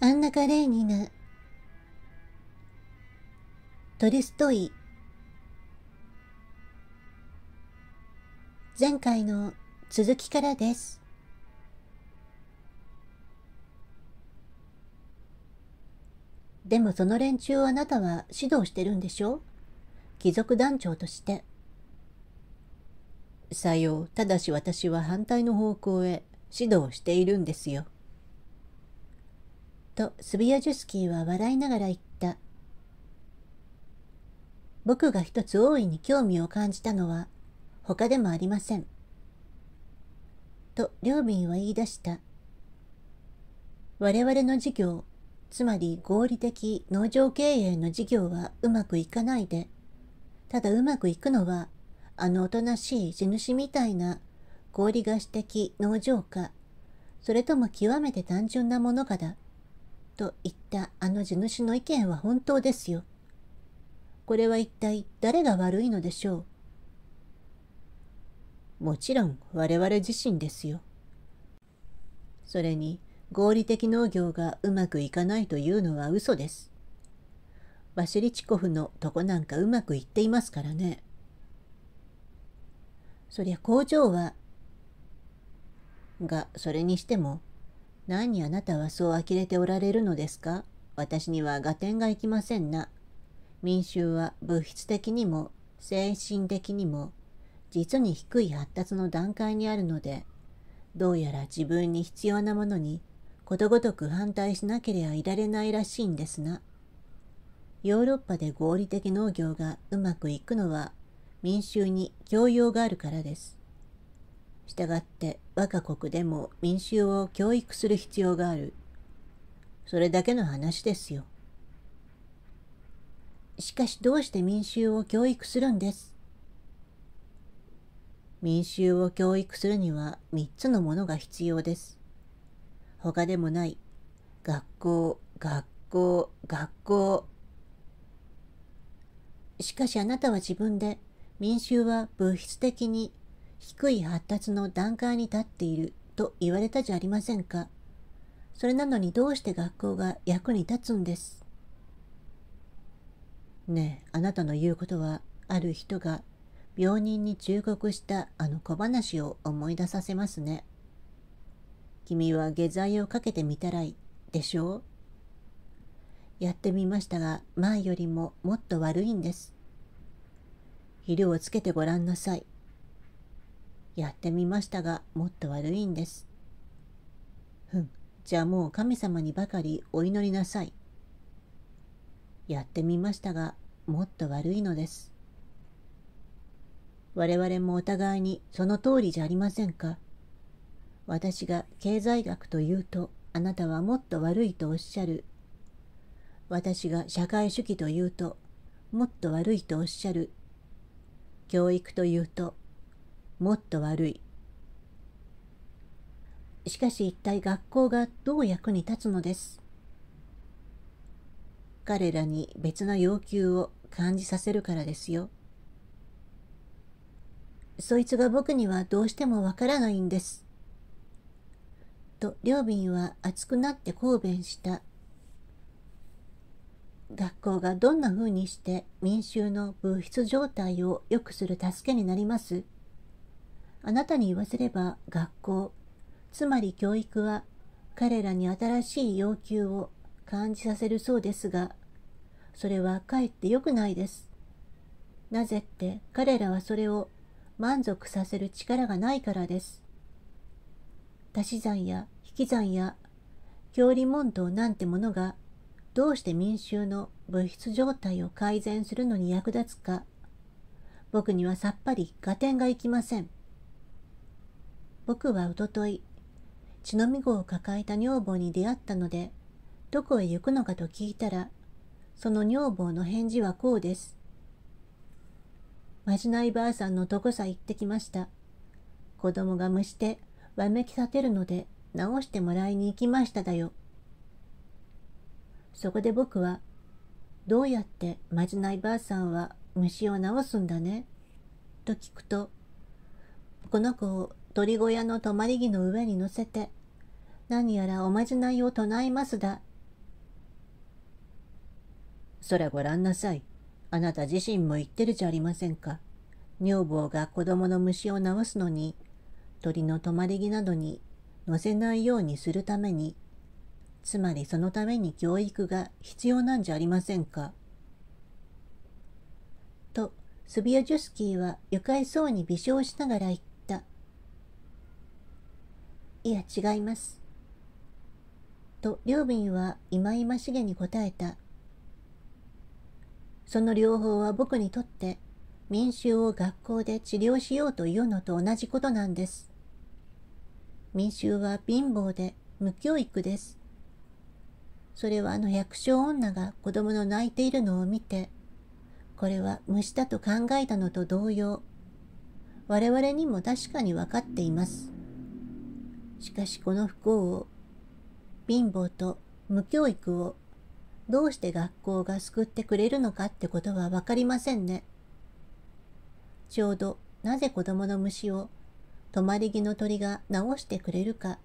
アンナ・カレーニナ、トルストイ、前回の続きからです。でもその連中をあなたは指導してるんでしょ貴族団長として。さよう、ただし私は反対の方向へ指導しているんですよ。とスビアジュスキーは笑いながら言った。僕が一つ大いに興味を感じたのは他でもありません。と両便は言い出した。我々の事業、つまり合理的農場経営の事業はうまくいかないで、ただうまくいくのは、あのおとなしい地主みたいな合理合指的農場か、それとも極めて単純なものかだ。と言ったあの地主の意見は本当ですよ。これは一体誰が悪いのでしょうもちろん我々自身ですよ。それに合理的農業がうまくいかないというのは嘘です。バシリチコフのとこなんかうまくいっていますからね。そりゃ工場は。が、それにしても、何あなたはそう呆れておられるのですか私には合点がいきませんな。民衆は物質的にも精神的にも実に低い発達の段階にあるので、どうやら自分に必要なものにことごとく反対しなければいられないらしいんですな。ヨーロッパで合理的農業がうまくいくのは民衆に教養があるからです。したがって我が国でも民衆を教育する必要がある。それだけの話ですよ。しかしどうして民衆を教育するんです民衆を教育するには3つのものが必要です。他でもない。学校、学校、学校。しかしあなたは自分で民衆は物質的に低い発達の段階に立っていると言われたじゃありませんか。それなのにどうして学校が役に立つんです。ねえ、あなたの言うことは、ある人が病人に忠告したあの小話を思い出させますね。君は下剤をかけてみたらいでしょうやってみましたが前よりももっと悪いんです。昼をつけてごらんなさい。やってみましたがもっと悪いんです。ふん、じゃあもう神様にばかりお祈りなさい。やってみましたがもっと悪いのです。我々もお互いにその通りじゃありませんか。私が経済学というとあなたはもっと悪いとおっしゃる。私が社会主義というともっと悪いとおっしゃる。教育というともっと悪い。しかし一体学校がどう役に立つのです彼らに別の要求を感じさせるからですよ。そいつが僕にはどうしてもわからないんです。と、両瓶は熱くなって抗弁した。学校がどんな風にして民衆の物質状態を良くする助けになりますあなたに言わせれば学校、つまり教育は彼らに新しい要求を感じさせるそうですが、それはかえって良くないです。なぜって彼らはそれを満足させる力がないからです。足し算や引き算や教理問答なんてものがどうして民衆の物質状態を改善するのに役立つか僕にはさっぱり合点がいきません。僕はおととい、血のみごを抱えた女房に出会ったので、どこへ行くのかと聞いたら、その女房の返事はこうです。まじないばあさんのとこさ行ってきました。子供が蒸してわめき立てるので直してもらいに行きましただよ。そこで僕は、どうやってまじないばあさんは虫を治すんだねと聞くと、この子を鳥小屋の泊まり木の上に乗せて、何やらおまじないを唱えますだ。そらご覧なさい。あなた自身も言ってるじゃありませんか。女房が子供の虫を治すのに、鳥の泊まり木などに乗せないようにするために、つまりそのために教育が必要なんじゃありませんか。と、スビオジュスキーは愉快そうに微笑しながら言っいや違います。と両敏はいまいましげに答えた。その両方は僕にとって民衆を学校で治療しようというのと同じことなんです。民衆は貧乏で無教育です。それはあの百姓女が子供の泣いているのを見て、これは虫だと考えたのと同様、我々にも確かに分かっています。しかしこの不幸を、貧乏と無教育を、どうして学校が救ってくれるのかってことはわかりませんね。ちょうどなぜ子供の虫を止まり木の鳥が治してくれるか、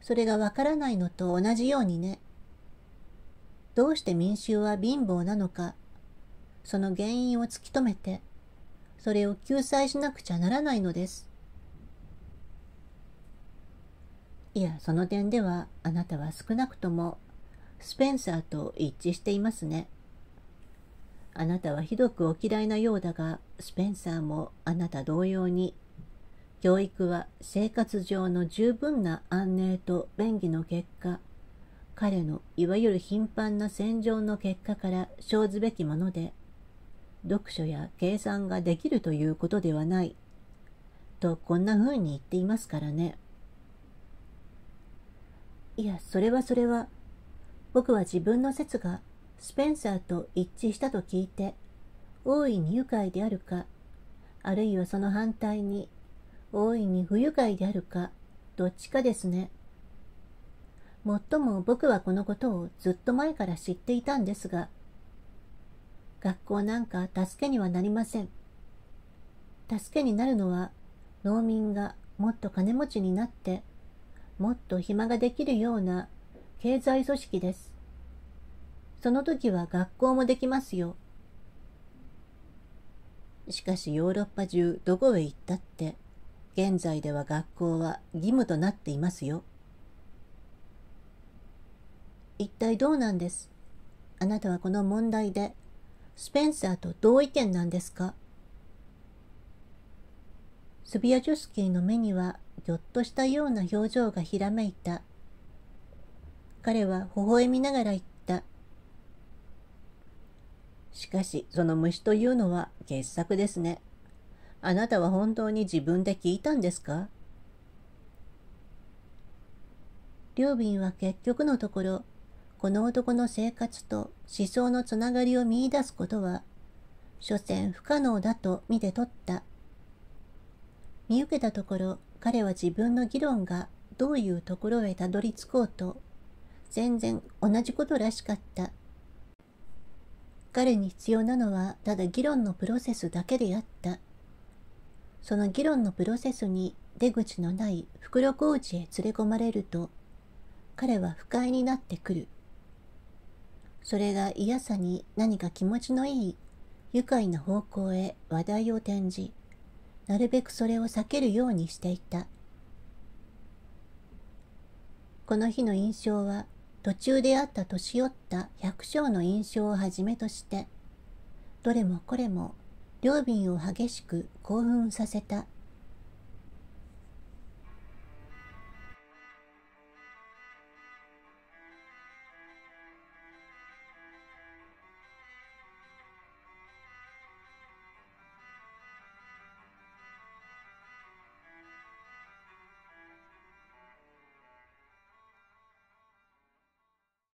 それがわからないのと同じようにね。どうして民衆は貧乏なのか、その原因を突き止めて、それを救済しなくちゃならないのです。いや、その点ではあなたは少なくともスペンサーと一致していますね。あなたはひどくお嫌いなようだが、スペンサーもあなた同様に、教育は生活上の十分な安寧と便宜の結果、彼のいわゆる頻繁な戦場の結果から生ずべきもので、読書や計算ができるということではない、とこんな風に言っていますからね。いや、それはそれは。僕は自分の説がスペンサーと一致したと聞いて、大いに愉快であるか、あるいはその反対に、大いに不愉快であるか、どっちかですね。もっとも僕はこのことをずっと前から知っていたんですが、学校なんか助けにはなりません。助けになるのは農民がもっと金持ちになってもっと暇ができるような経済組織です。その時は学校もできますよ。しかしヨーロッパ中どこへ行ったって、現在では学校は義務となっていますよ。一体どうなんですあなたはこの問題で、スペンサーと同意見なんですかスビアジュスキーの目にはぎょっとしたような表情がひらめいた。彼は微笑みながら言った。しかし、その虫というのは傑作ですね。あなたは本当に自分で聞いたんですか両瓶は結局のところ、この男の生活と思想のつながりを見いだすことは、所詮不可能だと見て取った。見受けたところ、彼は自分の議論がどういうところへたどり着こうと、全然同じことらしかった。彼に必要なのはただ議論のプロセスだけであった。その議論のプロセスに出口のない袋小路へ連れ込まれると、彼は不快になってくる。それが嫌さに何か気持ちのいい愉快な方向へ話題を転じ、なるべくそれを避けるようにしていた。この日の印象は途中であった年寄った百姓の印象をはじめとしてどれもこれも両瓶を激しく興奮させた